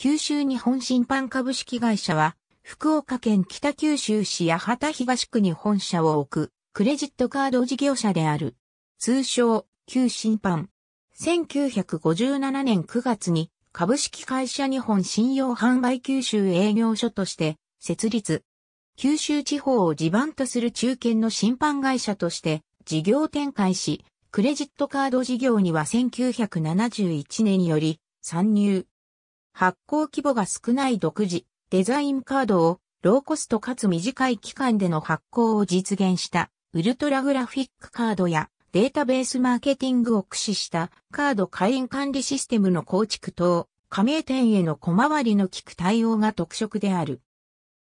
九州日本審判株式会社は、福岡県北九州市八幡東区に本社を置く、クレジットカード事業者である。通称、旧審判。1957年9月に、株式会社日本信用販売九州営業所として、設立。九州地方を地盤とする中堅の審判会社として、事業展開し、クレジットカード事業には1971年より参入。発行規模が少ない独自、デザインカードを、ローコストかつ短い期間での発行を実現した、ウルトラグラフィックカードや、データベースマーケティングを駆使したカード会員管理システムの構築等、加盟店への小回りの利く対応が特色である。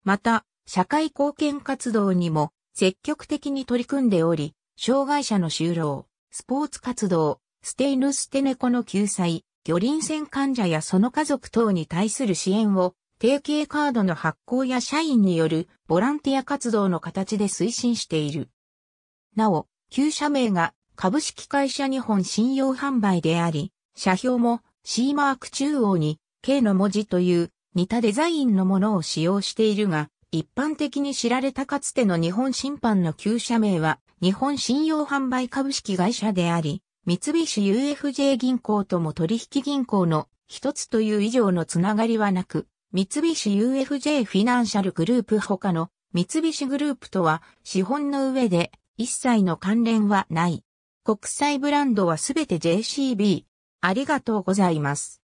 また、社会貢献活動にも積極的に取り組んでおり、障害者の就労、スポーツ活動、ステイルステネコの救済、魚鱗船患者やその家族等に対する支援を、提携カードの発行や社員によるボランティア活動の形で推進している。なお、旧社名が株式会社日本信用販売であり、社標も C マーク中央に K の文字という似たデザインのものを使用しているが、一般的に知られたかつての日本審判の旧社名は日本信用販売株式会社であり、三菱 UFJ 銀行とも取引銀行の一つという以上のつながりはなく、三菱 UFJ フィナンシャルグループ他の三菱グループとは資本の上で一切の関連はない。国際ブランドはすべて JCB。ありがとうございます。